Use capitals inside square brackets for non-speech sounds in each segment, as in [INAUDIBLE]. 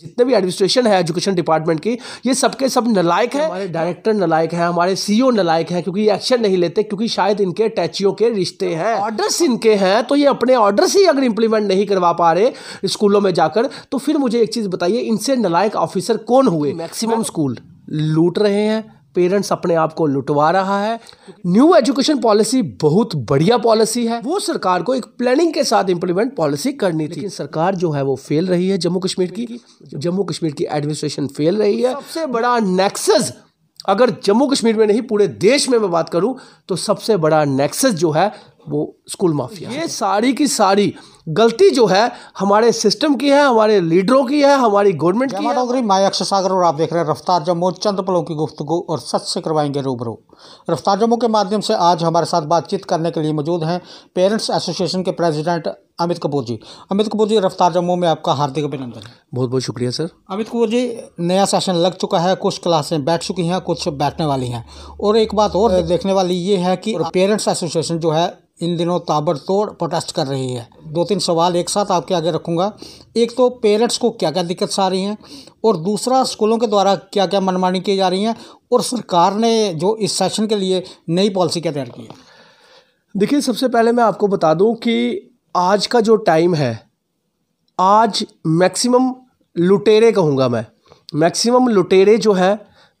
जितने भी एडमिनिस्ट्रेशन है एजुकेशन डिपार्टमेंट की ये सबके सब नलायक हैं हमारे डायरेक्टर नलायक हैं हमारे सीईओ e नलायक हैं क्योंकि ये एक्शन नहीं लेते क्योंकि शायद इनके टैचियो के रिश्ते हैं ऑर्डर्स इनके हैं तो ये अपने ऑर्डर्स ही अगर इंप्लीमेंट नहीं करवा पा रहे स्कूलों में जाकर तो फिर मुझे एक चीज़ बताइए इनसे नलायक ऑफिसर कौन हुए मैक्सिमम स्कूल लूट रहे हैं पेरेंट्स अपने आप को लुटवा रहा है न्यू एजुकेशन पॉलिसी बहुत बढ़िया पॉलिसी है वो सरकार को एक प्लानिंग के साथ इंप्लीमेंट पॉलिसी करनी थी सरकार जो है वो फेल रही है जम्मू कश्मीर की जम्मू कश्मीर की एडमिनिस्ट्रेशन फेल रही है सबसे बड़ा नेक्सस अगर जम्मू कश्मीर में नहीं पूरे देश में मैं बात करूं तो सबसे बड़ा नेक्सस जो है वो स्कूल माफिया ये सारी की सारी गलती जो है हमारे सिस्टम की है हमारे लीडरों की है हमारी गवर्नमेंट की है माया अक्षर सागर और आप देख रहे हैं रफ्तार जम्मू चंद पलों की गुफ्तु और सच से करवाएंगे रूबरू रफ्तार जम्मू के माध्यम से आज हमारे साथ बातचीत करने के लिए मौजूद हैं पेरेंट्स एसोसिएशन के प्रेसिडेंट अमित कपूर जी अमित कपूर जी रफ्तार जम्मू में आपका हार्दिक अभिनंदन बहुत बहुत शुक्रिया सर अमित कपूर जी नया सेशन लग चुका है कुछ क्लासें बैठ चुकी हैं कुछ बैठने वाली हैं और एक बात और देखने वाली ये है कि पेरेंट्स एसोसिएशन जो है इन दिनों बहनों ताबड़तोड़ प्रोटेस्ट कर रही है दो तीन सवाल एक साथ आपके आगे रखूंगा एक तो पेरेंट्स को क्या क्या दिक्कत आ रही हैं और दूसरा स्कूलों के द्वारा क्या क्या मनमानी की जा रही हैं और सरकार ने जो इस सेशन के लिए नई पॉलिसी क्या तैयार की है देखिए सबसे पहले मैं आपको बता दूं कि आज का जो टाइम है आज मैक्सिमम लुटेरे कहूँगा मैं मैक्सिमम लुटेरे जो है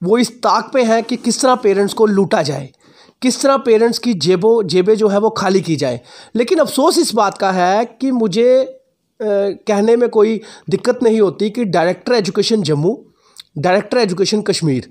वो इस ताक पे हैं कि किस तरह पेरेंट्स को लूटा जाए किस तरह पेरेंट्स की जेबों जेबें जो है वो खाली की जाए लेकिन अफसोस इस बात का है कि मुझे आ, कहने में कोई दिक्कत नहीं होती कि director education Jammu director education Kashmir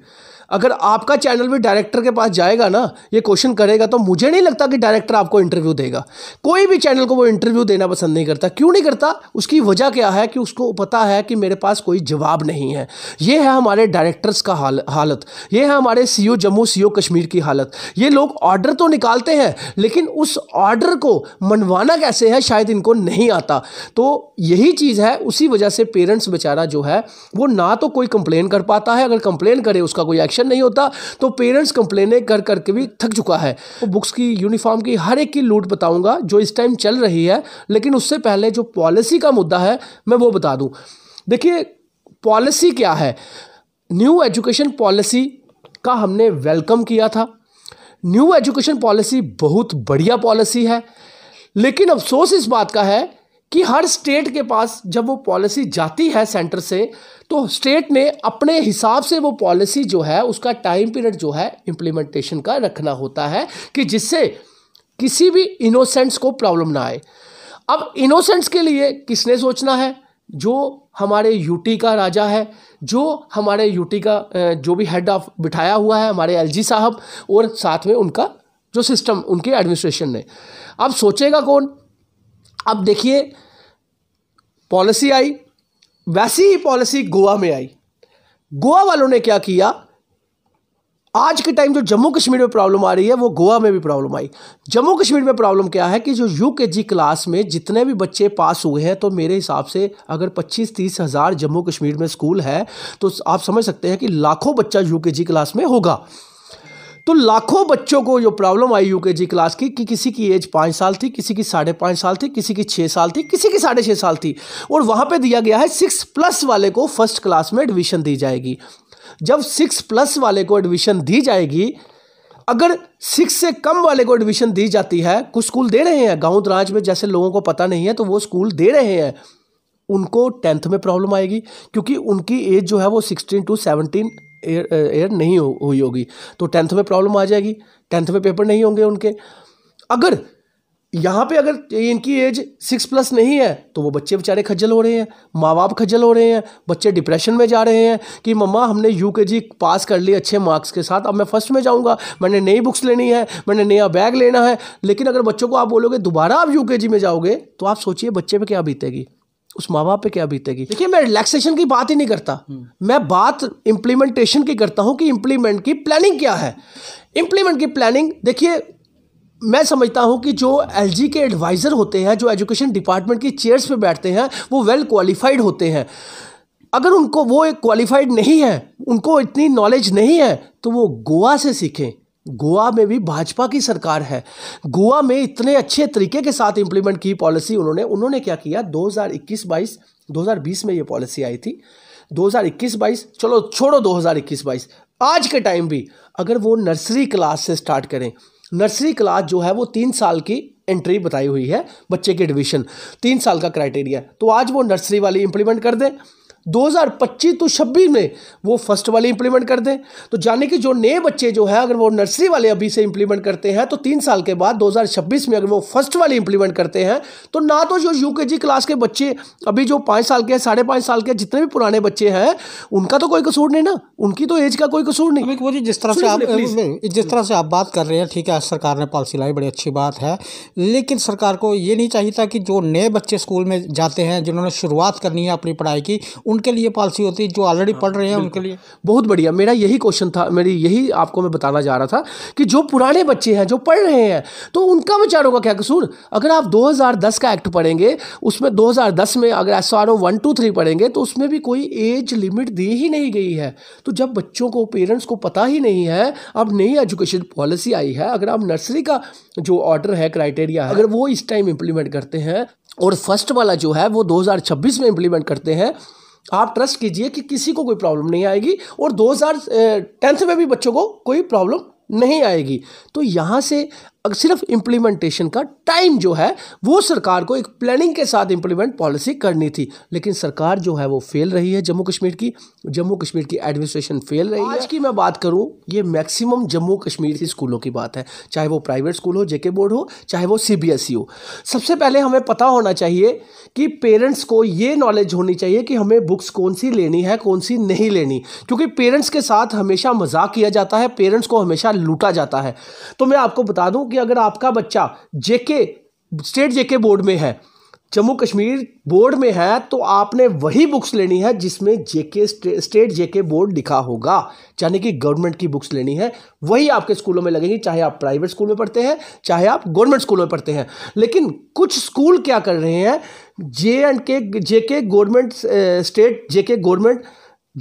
अगर आपका चैनल भी डायरेक्टर के पास जाएगा ना ये क्वेश्चन करेगा तो मुझे नहीं लगता कि डायरेक्टर आपको इंटरव्यू देगा कोई भी चैनल को वो इंटरव्यू देना पसंद नहीं करता क्यों नहीं करता उसकी वजह क्या है कि उसको पता है कि मेरे पास कोई जवाब नहीं है ये है हमारे डायरेक्टर्स का हाल हालत ये है हमारे सी जम्मू सी कश्मीर की हालत ये लोग ऑर्डर तो निकालते हैं लेकिन उस ऑर्डर को मनवाना कैसे है शायद इनको नहीं आता तो यही चीज़ है उसी वजह से पेरेंट्स बेचारा जो है वो ना तो कोई कंप्लेन कर पाता है अगर कंप्लेन करे उसका कोई एक्शन एक्शन नहीं होता तो पेरेंट्स कंप्लेने कर करके भी थक चुका है तो बुक्स की यूनिफॉर्म की हर एक की लूट बताऊंगा जो इस टाइम चल रही है लेकिन उससे पहले जो पॉलिसी का मुद्दा है मैं वो बता दूँ देखिए पॉलिसी क्या है न्यू एजुकेशन पॉलिसी का हमने वेलकम किया था न्यू एजुकेशन पॉलिसी बहुत बढ़िया पॉलिसी है लेकिन अफसोस इस बात का है कि हर स्टेट के पास जब वो पॉलिसी जाती है सेंटर से तो स्टेट ने अपने हिसाब से वो पॉलिसी जो है उसका टाइम पीरियड जो है इम्प्लीमेंटेशन का रखना होता है कि जिससे किसी भी इनोसेंट्स को प्रॉब्लम ना आए अब इनोसेंट्स के लिए किसने सोचना है जो हमारे यूटी का राजा है जो हमारे यूटी का जो भी हेड ऑफ बिठाया हुआ है हमारे एलजी साहब और साथ में उनका जो सिस्टम उनके एडमिनिस्ट्रेशन ने अब सोचेगा कौन अब देखिए पॉलिसी आई वैसी ही पॉलिसी गोवा में आई गोवा वालों ने क्या किया आज के टाइम जो जम्मू कश्मीर में प्रॉब्लम आ रही है वो गोवा में भी प्रॉब्लम आई जम्मू कश्मीर में प्रॉब्लम क्या है कि जो यूकेजी क्लास में जितने भी बच्चे पास हुए हैं तो मेरे हिसाब से अगर पच्चीस तीस हज़ार जम्मू कश्मीर में स्कूल है तो आप समझ सकते हैं कि लाखों बच्चा यूकेजी क्लास में होगा तो लाखों बच्चों को जो प्रॉब्लम आई यूकेजी क्लास की कि किसी की एज पाँच साल थी किसी की साढ़े पाँच साल थी किसी की छः साल थी किसी की साढ़े छः साल थी और वहाँ पे दिया गया है सिक्स प्लस वाले को फर्स्ट क्लास में एडमिशन दी जाएगी जब सिक्स प्लस वाले को एडमिशन दी जाएगी अगर सिक्स से कम वाले को एडमिशन दी जाती है कुछ स्कूल दे रहे हैं गाँव दराज में जैसे लोगों को पता नहीं है तो वो स्कूल दे रहे हैं उनको टेंथ में प्रॉब्लम आएगी क्योंकि उनकी एज जो है वो sixteen to seventeen year year eh, नहीं हो, हुई होगी तो टेंथ में प्रॉब्लम आ जाएगी टेंथ में पेपर नहीं होंगे उनके अगर यहाँ पे अगर इनकी एज सिक्स प्लस नहीं है तो वो बच्चे बेचारे खज्जल हो रहे हैं माँ बाप खज्जल हो रहे हैं बच्चे डिप्रेशन में जा रहे हैं कि मम्मा हमने यू के जी पास कर ली अच्छे मार्क्स के साथ अब मैं फर्स्ट में जाऊँगा मैंने नई बुक्स लेनी है मैंने नया बैग लेना है लेकिन अगर बच्चों को आप बोलोगे दोबारा आप यू के जी में जाओगे तो आप सोचिए बच्चे पर क्या बीतेगी उस माँ बाप पे क्या बीतेगी देखिए मैं रिलैक्सेशन की बात ही नहीं करता हम्म। मैं बात इम्प्लीमेंटेशन की करता हूँ कि इम्प्लीमेंट की प्लानिंग क्या है इम्प्लीमेंट की प्लानिंग देखिए मैं समझता हूँ कि जो एल के एडवाइज़र होते हैं जो एजुकेशन डिपार्टमेंट की चेयर्स पे बैठते हैं वो वेल क्वालिफाइड होते हैं अगर उनको वो क्वालिफाइड नहीं है उनको इतनी नॉलेज नहीं है तो वो गोवा से सीखें गोवा में भी भाजपा की सरकार है गोवा में इतने अच्छे तरीके के साथ इंप्लीमेंट की पॉलिसी उन्होंने उन्होंने क्या किया 2021-22 2020 में ये पॉलिसी आई थी 2021-22 चलो छोड़ो 2021-22 आज के टाइम भी अगर वो नर्सरी क्लास से स्टार्ट करें नर्सरी क्लास जो है वो तीन साल की एंट्री बताई हुई है बच्चे की एडमिशन तीन साल का क्राइटेरिया तो आज वो नर्सरी वाली इंप्लीमेंट कर दें 2025 टू तो छब्बीस में वो फर्स्ट वाले इंप्लीमेंट कर दें तो जाने कि जो नए बच्चे जो है अगर वो नर्सरी वाले अभी से इंप्लीमेंट करते हैं तो तीन साल के बाद 2026 में अगर वो फर्स्ट वाले इंप्लीमेंट करते हैं तो ना तो जो यू क्लास के बच्चे अभी जो पाँच साल के साढ़े पाँच साल के जितने भी पुराने बच्चे हैं उनका तो कोई कसूर नहीं ना उनकी तो एज का कोई कसूर नहीं वो जी जिस तरह से आप जिस तरह से आप बात कर रहे हैं ठीक है सरकार ने पॉलिसी लाई बड़ी अच्छी बात है लेकिन सरकार को ये नहीं चाहिए था कि जो नए बच्चे स्कूल में जाते हैं जिन्होंने शुरुआत करनी है अपनी पढ़ाई की उनके लिए पॉलिसी होती है जो ऑलरेडी हाँ, पढ़ रहे हैं उनके लिए बहुत बढ़िया मेरा यही क्वेश्चन था मेरी यही आपको मैं बताना जा रहा था कि जो पुराने बच्चे हैं जो पढ़ रहे हैं तो उनका बेचारों का क्या कसूर अगर आप 2010 का एक्ट पढ़ेंगे उसमें 2010 में अगर S R O one two three पढ़ेंगे तो उसमें भी कोई एज लिमिट दी ही नहीं गई है तो जब बच्चों को पेरेंट्स को पता ही नहीं है अब नई एजुकेशन पॉलिसी आई है अगर आप नर्सरी का जो ऑर्डर है क्राइटेरिया अगर वो इस टाइम इम्प्लीमेंट करते हैं और फर्स्ट वाला जो है वो 2026 में इम्प्लीमेंट करते हैं आप ट्रस्ट कीजिए कि किसी को कोई प्रॉब्लम नहीं आएगी और दो हज़ार टेंथ में भी बच्चों को कोई प्रॉब्लम नहीं आएगी तो यहाँ से सिर्फ इम्प्लीमेंटेशन का टाइम जो है वो सरकार को एक प्लानिंग के साथ इम्प्लीमेंट पॉलिसी करनी थी लेकिन सरकार जो है वो फेल रही है जम्मू कश्मीर की जम्मू कश्मीर की एडमिनिस्ट्रेशन फेल रही है आज की मैं बात करूँ ये मैक्सिमम जम्मू कश्मीर की स्कूलों की बात है चाहे वो प्राइवेट स्कूल हो जेके बोर्ड हो चाहे वो सी e हो सबसे पहले हमें पता होना चाहिए कि पेरेंट्स को ये नॉलेज होनी चाहिए कि हमें बुक्स कौन सी लेनी है कौन सी नहीं लेनी क्योंकि पेरेंट्स के साथ हमेशा मजाक किया जाता है पेरेंट्स को हमेशा लूटा जाता है तो मैं आपको बता दूँ कि अगर आपका बच्चा जेके स्टेट जेके बोर्ड में है जम्मू कश्मीर बोर्ड में है तो आपने वही बुक्स लेनी है जिसमें जेके स्टेट जेके बोर्ड लिखा होगा यानी कि गवर्नमेंट की बुक्स लेनी है वही आपके स्कूलों में लगेगी चाहे आप प्राइवेट स्कूल में पढ़ते हैं चाहे आप गवर्नमेंट स्कूल में पढ़ते हैं लेकिन कुछ स्कूल क्या कर रहे हैं J and K J government state J government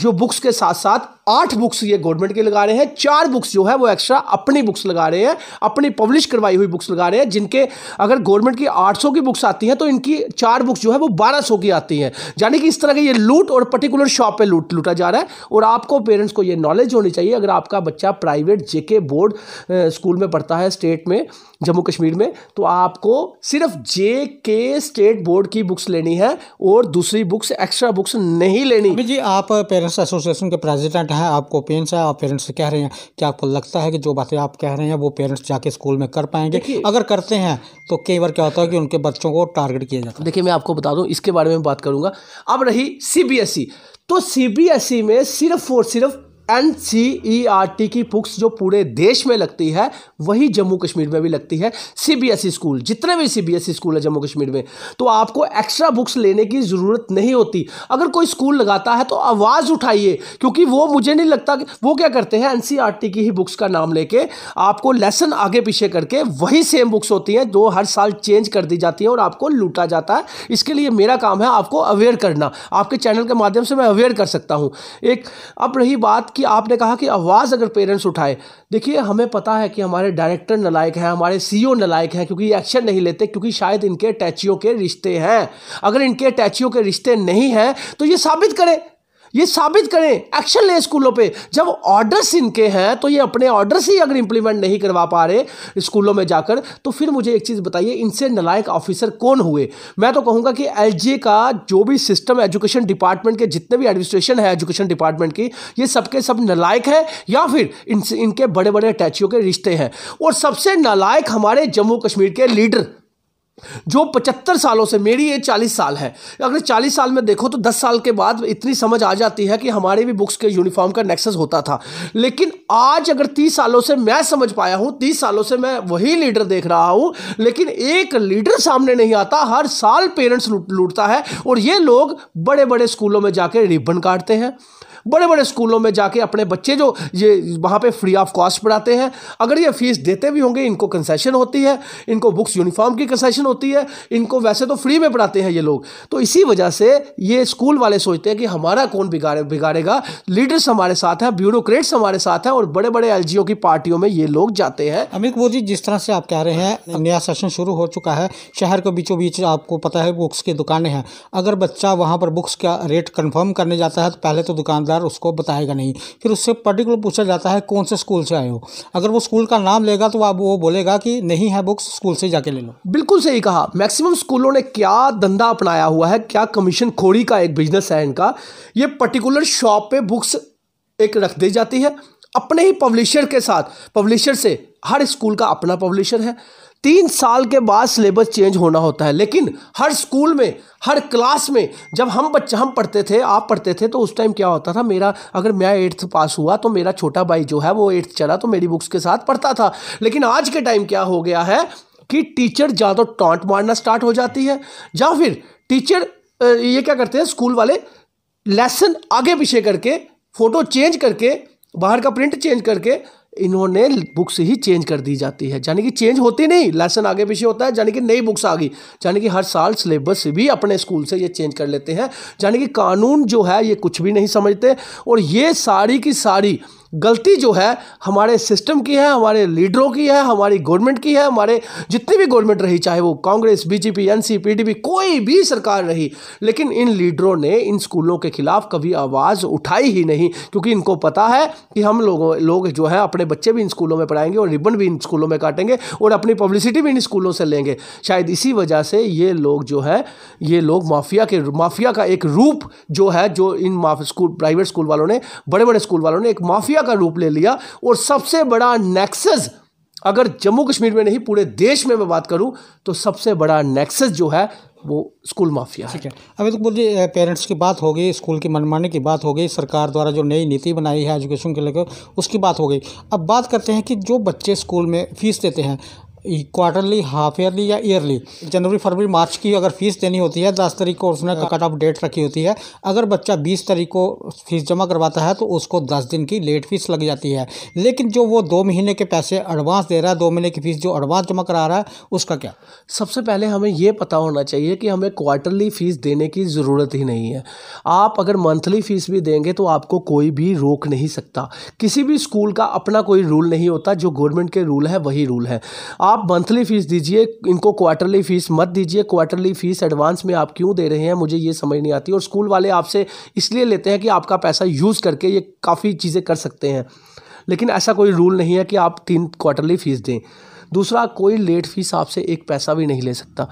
जो बुक्स के साथ साथ आठ बुक्स ये गवर्नमेंट की लगा रहे हैं चार बुक्स जो है वो एक्स्ट्रा अपनी बुक्स लगा रहे हैं अपनी पब्लिश करवाई हुई बुक्स लगा रहे हैं जिनके अगर गवर्नमेंट की 800 की बुक्स आती हैं तो इनकी चार बुक्स जो है वो 1200 की आती हैं यानी कि इस तरह की ये लूट और पर्टिकुलर शॉप पर लूट लूटा जा रहा है और आपको पेरेंट्स को ये नॉलेज होनी चाहिए अगर आपका बच्चा प्राइवेट जेके बोर्ड स्कूल में पढ़ता है स्टेट में जम्मू कश्मीर में तो आपको सिर्फ जे के स्टेट बोर्ड की बुक्स लेनी है और दूसरी बुक्स एक्स्ट्रा बुक्स नहीं लेनी जी आप पेरेंट्स एसोसिएशन के प्रेसिडेंट पेरेंट हैं आपको पेरेंट्स हैं आप पेरेंट्स से कह रहे हैं कि आपको लगता है कि जो बातें आप कह रहे हैं वो पेरेंट्स जाके स्कूल में कर पाएंगे अगर करते हैं तो कई बार क्या होता है कि उनके बच्चों को टारगेट किया जाता है देखिए मैं आपको बता दूँ इसके बारे में बात करूँगा अब रही सी तो सी में सिर्फ और सिर्फ N C E R T की बुक्स जो पूरे देश में लगती है वही जम्मू कश्मीर में भी लगती है C B S E school जितने भी C B S E school है जम्मू कश्मीर में तो आपको एक्स्ट्रा बुक्स लेने की ज़रूरत नहीं होती अगर कोई स्कूल लगाता है तो आवाज़ उठाइए क्योंकि वो मुझे नहीं लगता कि वो क्या करते हैं एन सी आर टी की ही बुक्स का नाम लेके आपको लेसन आगे पीछे करके वही सेम बुक्स होती हैं जो हर साल चेंज कर दी जाती हैं और आपको लूटा जाता है इसके लिए मेरा काम है आपको अवेयर करना आपके चैनल के माध्यम से मैं अवेयर कर सकता हूँ एक अब रही बात कि कि आपने कहा कि आवाज़ अगर पेरेंट्स उठाए देखिए हमें पता है कि हमारे डायरेक्टर नलायक हैं हमारे सीईओ e नलायक हैं क्योंकि एक्शन नहीं लेते क्योंकि शायद इनके अटैचियों के रिश्ते हैं अगर इनके अटैचियों के रिश्ते नहीं हैं तो ये साबित करें ये साबित करें एक्शन लें स्कूलों पे जब ऑर्डर्स इनके हैं तो ये अपने ऑर्डर्स ही अगर इम्प्लीमेंट नहीं करवा पा रहे स्कूलों में जाकर तो फिर मुझे एक चीज़ बताइए इनसे नलायक ऑफिसर कौन हुए मैं तो कहूँगा कि एल का जो भी सिस्टम एजुकेशन डिपार्टमेंट के जितने भी एडमिनिस्ट्रेशन है एजुकेशन डिपार्टमेंट की ये सबके सब नलायक है या फिर इनके बड़े बड़े अटैचियों के रिश्ते हैं और सबसे नलायक हमारे जम्मू कश्मीर के लीडर जो पचहत्तर सालों से मेरी एज चालीस साल है अगर चालीस साल में देखो तो दस साल के बाद इतनी समझ आ जाती है कि हमारे भी बुक्स के यूनिफॉर्म का नेक्सस होता था लेकिन आज अगर तीस सालों से मैं समझ पाया हूँ तीस सालों से मैं वही लीडर देख रहा हूँ लेकिन एक लीडर सामने नहीं आता हर साल पेरेंट्स लूटता है और ये लोग बड़े बड़े स्कूलों में जाकर रिबन काटते हैं बड़े बड़े स्कूलों में जाके अपने बच्चे जो ये वहाँ पे फ्री ऑफ कॉस्ट पढ़ाते हैं अगर ये फीस देते भी होंगे इनको कंसेशन होती है इनको बुक्स यूनिफॉर्म की कंसेशन होती है इनको वैसे तो फ्री में पढ़ाते हैं ये लोग तो इसी वजह से ये स्कूल वाले सोचते हैं कि हमारा कौन बिगाड़े बिगाड़ेगा लीडर्स हमारे साथ हैं ब्यूरोक्रेट्स हमारे साथ हैं और बड़े बड़े एल की पार्टियों में ये लोग जाते हैं अमित मोदी जी जिस तरह से आप कह रहे हैं नया सेशन शुरू हो चुका है शहर के बीचों बीच आपको पता है बुक्स की दुकानें हैं अगर बच्चा वहाँ पर बुक्स का रेट कन्फर्म करने जाता है तो पहले तो दुकानदार ठेकेदार उसको बताएगा नहीं फिर उससे पर्टिकुलर पूछा जाता है कौन से स्कूल से आए हो अगर वो स्कूल का नाम लेगा तो आप वो बोलेगा कि नहीं है बुक्स स्कूल से जाके ले लो बिल्कुल सही कहा मैक्सिमम स्कूलों ने क्या धंधा अपनाया हुआ है क्या कमीशन खोड़ी का एक बिजनेस है इनका ये पर्टिकुलर शॉप पे बुक्स एक रख दी जाती है अपने ही पब्लिशर के साथ पब्लिशर से हर स्कूल का अपना पब्लिशर है तीन साल के बाद सिलेबस चेंज होना होता है लेकिन हर स्कूल में हर क्लास में जब हम बच्चा हम पढ़ते थे आप पढ़ते थे तो उस टाइम क्या होता था मेरा अगर मैं एट्थ पास हुआ तो मेरा छोटा भाई जो है वो एट्थ चला तो मेरी बुक्स के साथ पढ़ता था लेकिन आज के टाइम क्या हो गया है कि टीचर या तो टॉन्ट मारना स्टार्ट हो जाती है या फिर टीचर ये क्या करते हैं स्कूल वाले लेसन आगे पीछे करके फ़ोटो चेंज करके बाहर का प्रिंट चेंज करके इन्होंने बुक्स ही चेंज कर दी जाती है यानी कि चेंज होती नहीं लेसन आगे पीछे होता है यानी कि नई बुक्स आ गई यानी कि हर साल सिलेबस भी अपने स्कूल से ये चेंज कर लेते हैं यानी कि कानून जो है ये कुछ भी नहीं समझते और ये सारी की सारी गलती जो है हमारे सिस्टम की है हमारे लीडरों की है हमारी गवर्नमेंट की है हमारे जितनी भी गवर्नमेंट रही चाहे वो कांग्रेस बीजेपी एनसी पीडीपी कोई भी सरकार रही लेकिन इन लीडरों ने इन स्कूलों के खिलाफ कभी आवाज़ उठाई ही नहीं क्योंकि इनको पता है कि हम लोगों लोग जो है अपने बच्चे भी इन स्कूलों में पढ़ाएंगे और रिबन भी इन स्कूलों में काटेंगे और अपनी पब्लिसिटी भी इन स्कूलों से लेंगे शायद इसी वजह से ये लोग जो है ये लोग माफिया के माफिया का एक रूप जो है जो इन स्कूल प्राइवेट स्कूल वालों ने बड़े बड़े स्कूल वालों ने एक माफिया एशिया का रूप ले लिया और सबसे बड़ा नेक्सस अगर जम्मू कश्मीर में नहीं पूरे देश में मैं बात करूं तो सबसे बड़ा नेक्सस जो है वो स्कूल माफिया ठीक है अभी तो मुझे पेरेंट्स की बात हो गई स्कूल की मनमाने की बात हो गई सरकार द्वारा जो नई नीति बनाई है एजुकेशन के लेकर उसकी बात हो गई अब बात करते हैं कि जो बच्चे स्कूल में फीस देते हैं क्वार्टरली हाफ ईयरली या ईयरली जनवरी फरवरी मार्च की अगर फीस देनी होती है दस तारीख को उसने कट ऑफ डेट रखी होती है अगर बच्चा बीस तारीख को फीस जमा करवाता है तो उसको दस दिन की लेट फीस लग जाती है लेकिन जो वो दो महीने के पैसे एडवांस दे रहा है दो महीने की फीस जो एडवांस जमा करा रहा है उसका क्या सबसे पहले हमें ये पता होना चाहिए कि हमें क्वार्टरली फीस देने की ज़रूरत ही नहीं है आप अगर मंथली फीस भी देंगे तो आपको कोई भी रोक नहीं सकता किसी भी स्कूल का अपना कोई रूल नहीं होता जो गवर्नमेंट के रूल है वही रूल है आप आप मंथली फ़ीस दीजिए इनको क्वार्टरली फ़ीस मत दीजिए क्वार्टरली फ़ीस एडवांस में आप क्यों दे रहे हैं मुझे ये समझ नहीं आती और स्कूल वाले आपसे इसलिए लेते हैं कि आपका पैसा यूज़ करके ये काफ़ी चीज़ें कर सकते हैं लेकिन ऐसा कोई रूल नहीं है कि आप तीन क्वार्टरली फ़ीस दें दूसरा कोई लेट फीस आपसे एक पैसा भी नहीं ले सकता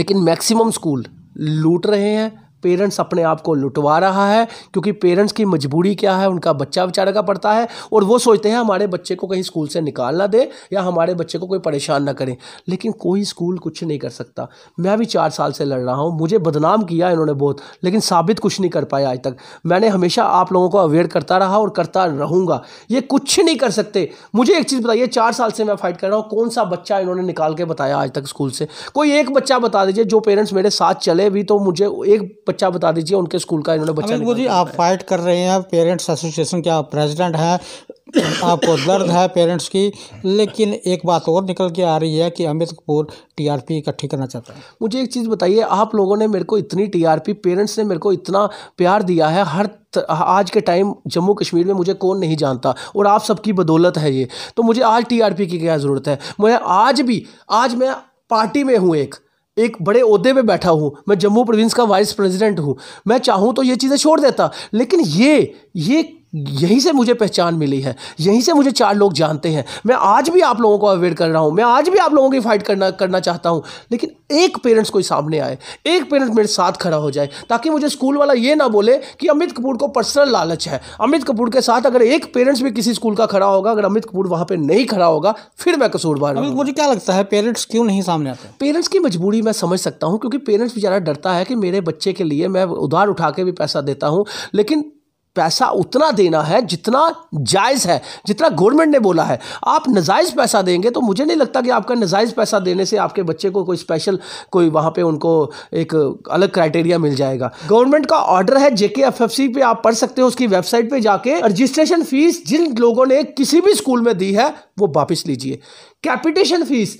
लेकिन मैक्सिमम स्कूल लूट रहे हैं पेरेंट्स अपने आप को लुटवा रहा है क्योंकि पेरेंट्स की मजबूरी क्या है उनका बच्चा बेचारे का पड़ता है और वो सोचते हैं हमारे बच्चे को कहीं स्कूल से निकाल ना दे या हमारे बच्चे को कोई परेशान ना करें लेकिन कोई स्कूल कुछ नहीं कर सकता मैं भी चार साल से लड़ रहा हूँ मुझे बदनाम किया इन्होंने बहुत लेकिन साबित कुछ नहीं कर पाया आज तक मैंने हमेशा आप लोगों को अवेयर करता रहा और करता रहूँगा ये कुछ नहीं कर सकते मुझे एक चीज़ बताइए चार साल से मैं फाइट कर रहा हूँ कौन सा बच्चा इन्होंने निकाल के बताया आज तक स्कूल से कोई एक बच्चा बता दीजिए जो पेरेंट्स मेरे साथ चले भी तो मुझे एक बच्चा बता दीजिए उनके स्कूल का इन्होंने बच्चा वो जी आप फाइट कर रहे हैं पेरेंट्स एसोसिएशन के आप प्रेसिडेंट हैं [COUGHS] आपको दर्द है पेरेंट्स की लेकिन एक बात और निकल के आ रही है कि अमित कपूर टीआरपी इकट्ठी करना चाहता है मुझे एक चीज़ बताइए आप लोगों ने मेरे को इतनी टीआरपी पेरेंट्स ने मेरे को इतना प्यार दिया है हर आज के टाइम जम्मू कश्मीर में मुझे कौन नहीं जानता और आप सबकी बदौलत है ये तो मुझे आज टीआरपी की क्या ज़रूरत है मुझे आज भी आज मैं पार्टी में हूँ एक एक बड़े अहदे पे बैठा हूँ मैं जम्मू प्रोविंस का वाइस प्रेसिडेंट हूँ मैं चाहूँ तो ये चीज़ें छोड़ देता लेकिन ये ये यहीं से मुझे पहचान मिली है यहीं से मुझे चार लोग जानते हैं मैं आज भी आप लोगों को अवेयर कर रहा हूँ मैं आज भी आप लोगों की फाइट करना करना चाहता हूँ लेकिन एक पेरेंट्स कोई सामने आए एक पेरेंट्स मेरे साथ खड़ा हो जाए ताकि मुझे स्कूल वाला ये ना बोले कि अमित कपूर को पर्सनल लालच है अमित कपूर के साथ अगर एक पेरेंट्स भी किसी स्कूल का खड़ा होगा अगर अमित कपूर वहाँ पर नहीं खड़ा होगा फिर मैं कसूर अमित मुझे क्या लगता है पेरेंट्स क्यों नहीं सामने आते पेरेंट्स की मजबूरी मैं समझ सकता हूँ क्योंकि पेरेंट्स बेचारा डरता है कि मेरे बच्चे के लिए मैं उधार उठा के भी पैसा देता हूँ लेकिन पैसा उतना देना है जितना जायज़ है जितना गवर्नमेंट ने बोला है आप नजायज़ पैसा देंगे तो मुझे नहीं लगता कि आपका नजायज़ पैसा देने से आपके बच्चे को कोई स्पेशल कोई वहाँ पे उनको एक अलग क्राइटेरिया मिल जाएगा गवर्नमेंट का ऑर्डर है जेके एफ एफ सी पे आप पढ़ सकते हो उसकी वेबसाइट पर जाके रजिस्ट्रेशन फीस जिन लोगों ने किसी भी स्कूल में दी है वो वापस लीजिए कैपिटेशन फीस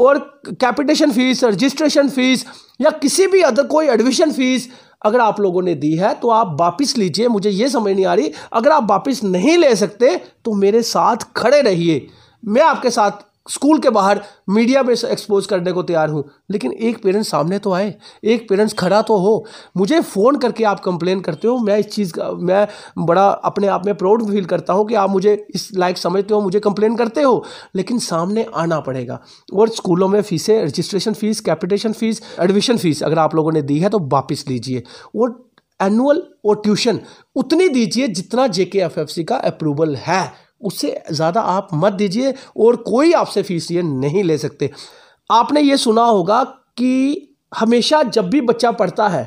और कैपिटेशन फीस रजिस्ट्रेशन फीस या किसी भी अदर कोई एडमिशन फीस अगर आप लोगों ने दी है तो आप वापस लीजिए मुझे ये समझ नहीं आ रही अगर आप वापस नहीं ले सकते तो मेरे साथ खड़े रहिए मैं आपके साथ स्कूल के बाहर मीडिया में एक्सपोज करने को तैयार हूँ लेकिन एक पेरेंट्स सामने तो आए एक पेरेंट्स खड़ा तो हो मुझे फ़ोन करके आप कंप्लेन करते हो मैं इस चीज़ का मैं बड़ा अपने आप में प्राउड फील करता हूँ कि आप मुझे इस लायक समझते हो मुझे कंप्लेन करते हो लेकिन सामने आना पड़ेगा और स्कूलों में फ़ीसें registration fees capitation fees admission fees अगर आप लोगों ने दी है तो वापस लीजिए और एनुअल और ट्यूशन उतनी दीजिए जितना जे का अप्रूवल है उससे ज़्यादा आप मत दीजिए और कोई आपसे फीस ये नहीं ले सकते आपने ये सुना होगा कि हमेशा जब भी बच्चा पढ़ता है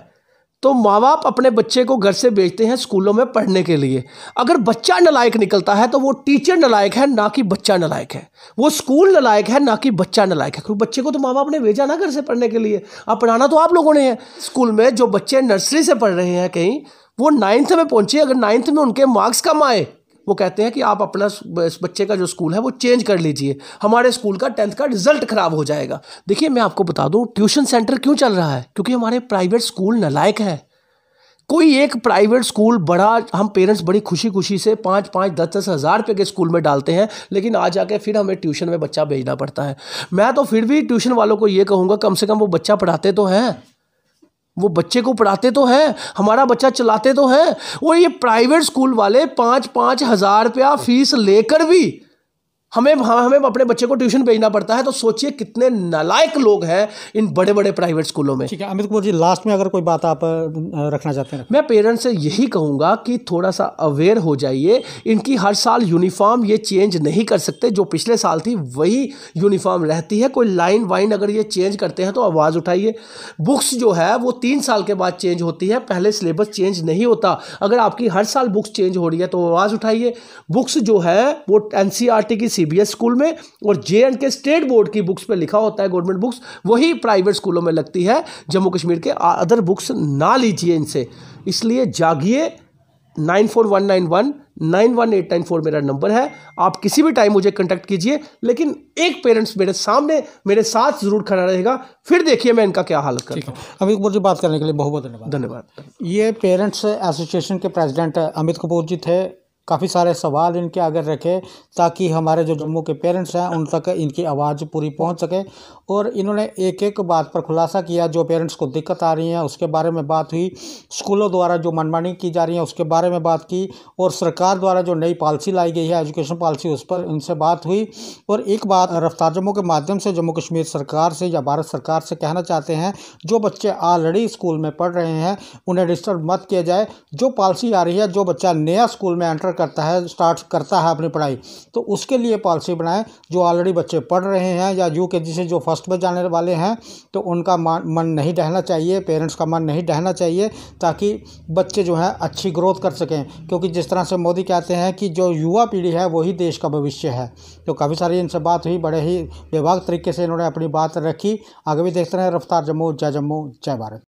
तो माँ बाप अपने बच्चे को घर से भेजते हैं स्कूलों में पढ़ने के लिए अगर बच्चा नलायक निकलता है तो वो टीचर नलायक है ना कि बच्चा नलायक है वो स्कूल नलायक है ना कि बच्चा नलायक है क्योंकि तो बच्चे को तो माँ बाप ने भेजा ना घर से पढ़ने के लिए अब पढ़ाना तो आप लोगों ने है स्कूल में जो बच्चे नर्सरी से पढ़ रहे हैं कहीं वो नाइन्थ में पहुंचे अगर नाइन्थ में उनके मार्क्स कम आए वो कहते हैं कि आप अपना इस बच्चे का जो स्कूल है वो चेंज कर लीजिए हमारे स्कूल का टेंथ का रिजल्ट ख़राब हो जाएगा देखिए मैं आपको बता दूँ ट्यूशन सेंटर क्यों चल रहा है क्योंकि हमारे प्राइवेट स्कूल नलायक है कोई एक प्राइवेट स्कूल बड़ा हम पेरेंट्स बड़ी खुशी खुशी से पाँच पाँच दस दस हज़ार रुपये के स्कूल में डालते हैं लेकिन आ जाके फिर हमें ट्यूशन में बच्चा भेजना पड़ता है मैं तो फिर भी ट्यूशन वालों को ये कहूँगा कम से कम वो बच्चा पढ़ाते तो हैं वो बच्चे को पढ़ाते तो हैं हमारा बच्चा चलाते तो है वो ये प्राइवेट स्कूल वाले पाँच पाँच हज़ार रुपया फीस लेकर भी हमें हमें अपने बच्चे को ट्यूशन भेजना पड़ता है तो सोचिए कितने नलायक लोग हैं इन बड़े बड़े प्राइवेट स्कूलों में ठीक है अमित कुमार जी लास्ट में अगर कोई बात आप रखना चाहते हैं मैं पेरेंट्स से यही कहूँगा कि थोड़ा सा अवेयर हो जाइए इनकी हर साल यूनिफॉर्म ये चेंज नहीं कर सकते जो पिछले साल थी वही यूनिफॉर्म रहती है कोई लाइन वाइन अगर ये चेंज करते हैं तो आवाज़ उठाइए बुक्स जो है वो तीन साल के बाद चेंज होती है पहले सिलेबस चेंज नहीं होता अगर आपकी हर साल बुक्स चेंज हो रही है तो आवाज़ उठाइए बुक्स जो है वो एन e की सीबीएस स्कूल में और J and K state board की बुक्स पर लिखा होता है गवर्नमेंट बुक्स वही प्राइवेट स्कूलों में लगती है जम्मू कश्मीर के अदर बुक्स ना लीजिए इनसे इसलिए जागिए nine four one nine one nine one eight nine four मेरा नंबर है आप किसी भी टाइम मुझे कांटेक्ट कीजिए लेकिन एक पेरेंट्स मेरे सामने मेरे साथ जरूर खड़ा रहेगा फिर देखिए मैं इनका क्या हाल करता हूँ अब एक बात करने के लिए बहुत बहुत धन्यवाद धन्यवाद ये पेरेंट्स एसोसिएशन के प्रेसिडेंट अमित कपूर जी थे काफ़ी सारे सवाल इनके आगे रखे ताकि हमारे जो जम्मू के पेरेंट्स हैं उन तक इनकी आवाज़ पूरी पहुंच सके और इन्होंने एक एक बात पर खुलासा किया जो पेरेंट्स को दिक्कत आ रही है उसके बारे में बात हुई स्कूलों द्वारा जो मनमानी की जा रही है उसके बारे में बात की और सरकार द्वारा जो नई पॉलिसी लाई गई है एजुकेशन पॉलिसी उस पर इनसे बात हुई और एक बात रफ्तार जम्मू के माध्यम से जम्मू कश्मीर सरकार से या भारत सरकार से कहना चाहते हैं जो बच्चे ऑलरेडी स्कूल में पढ़ रहे हैं उन्हें डिस्टर्ब मत किया जाए जो पॉलिसी आ रही है जो बच्चा नया स्कूल में एंटर करता है स्टार्ट करता है अपनी पढ़ाई तो उसके लिए पॉलिसी बनाएं जो ऑलरेडी बच्चे पढ़ रहे हैं या यू के से जो फर्स्ट में जाने वाले हैं तो उनका मन नहीं डहना चाहिए पेरेंट्स का मन नहीं डहना चाहिए ताकि बच्चे जो हैं अच्छी ग्रोथ कर सकें क्योंकि जिस तरह से मोदी कहते हैं कि जो युवा पीढ़ी है वही देश का भविष्य है तो काफ़ी सारी इनसे बात हुई बड़े ही विभाग तरीके से इन्होंने अपनी बात रखी आगे भी देखते रहे रफ्तार जम्मू जय जम्मू जय भारत